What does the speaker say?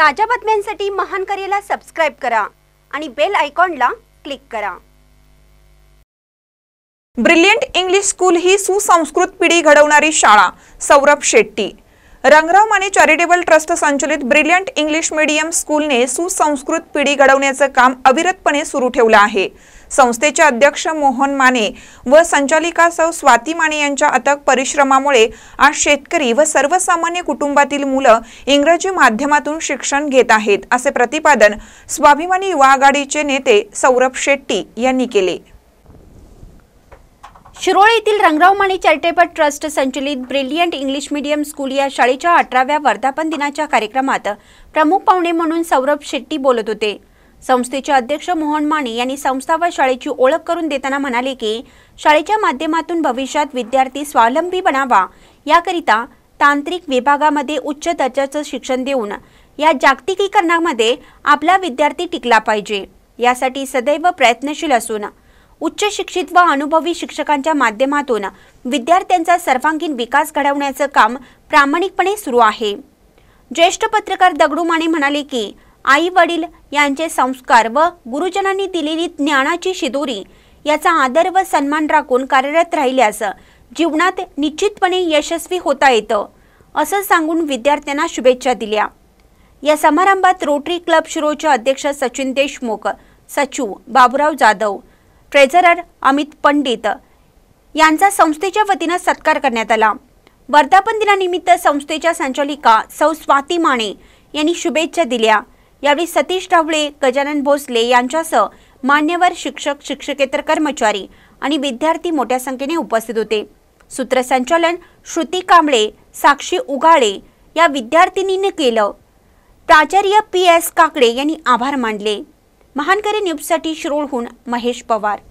ताज्या बातम्यांसाठी महान करेला सबस्क्राईब करा आणि बेल आयकॉनला क्लिक करा ब्रिलियंट इंग्लिश स्कूल ही सुसंस्कृत पिढी घडवणारी शाळा सौरभ शेट्टी रंगराव माने चॅरिटेबल ट्रस्ट संचलित ब्रिलियंट इंग्लिश मीडियम स्कूलने सुसंस्कृत पिढी घडवण्याचं काम अविरतपणे सुरू ठेवलं आहे संस्थेचे अध्यक्ष मोहन माने व संचालिका सौ स्वाती माने यांच्या अथक परिश्रमामुळे आज शेतकरी व सर्वसामान्य कुटुंबातील मुलं इंग्रजी माध्यमातून शिक्षण घेत आहेत असे प्रतिपादन स्वाभिमानी युवा आघाडीचे नेते सौरभ शेट्टी यांनी केले शिरोळे येथील रंगराव माने चॅरिटेबल ट्रस्ट संचलित ब्रिलियंट इंग्लिश मीडियम स्कूल या शाळेच्या अठराव्या वर्धापन दिनाच्या कार्यक्रमात प्रमुख पाहुणे म्हणून सौरभ शेट्टी बोलत होते संस्थेचे अध्यक्ष मोहन माने यांनी संस्था व शाळेची ओळख करून देताना म्हणाले की शाळेच्या माध्यमातून भविष्यात विद्यार्थी स्वावलंबी बनावा याकरिता तांत्रिक विभागामध्ये उच्च दर्जाचं शिक्षण देऊन या जागतिकीकरणामध्ये आपला विद्यार्थी टिकला पाहिजे यासाठी सदैव प्रयत्नशील असून उच्च शिक्षित व अनुभवी शिक्षकांच्या माध्यमातून विद्यार्थ्यांचा सर्वांगीण विकास घडवण्याचं काम प्रामाणिकपणे सुरू आहे ज्येष्ठ पत्रकार दगडू माने म्हणाले की आई वडील यांचे संस्कार व गुरुजनांनी दिलेली ज्ञानाची शिदोरी याचा आदर व सन्मान राखून कार्यरत राहिल्यास जीवनात निश्चितपणे यशस्वी होता येतं असं सांगून विद्यार्थ्यांना शुभेच्छा दिल्या या समारंभात रोटरी क्लब शिरोचे अध्यक्ष सचिन देशमुख सचिव बाबुराव जाधव ट्रेझरर अमित पंडित यांचा संस्थेच्या वतीनं सत्कार करण्यात आला वर्धापन दिनानिमित्त संस्थेच्या संचालिका सौ स्वाती माने यांनी शुभेच्छा दिल्या यावेळी सतीश ढावळे गजानन भोसले यांच्यासह मान्यवर शिक्षक शिक्षकेतर कर्मचारी आणि विद्यार्थी मोठ्या संख्येने उपस्थित होते सूत्रसंचालन श्रुती कांबळे साक्षी उगाळे या विद्यार्थिनीने केलं प्राचार्य पी एस काकडे यांनी आभार मानले महानकरी न्यूजसाठी शिरोळहून महेश पवार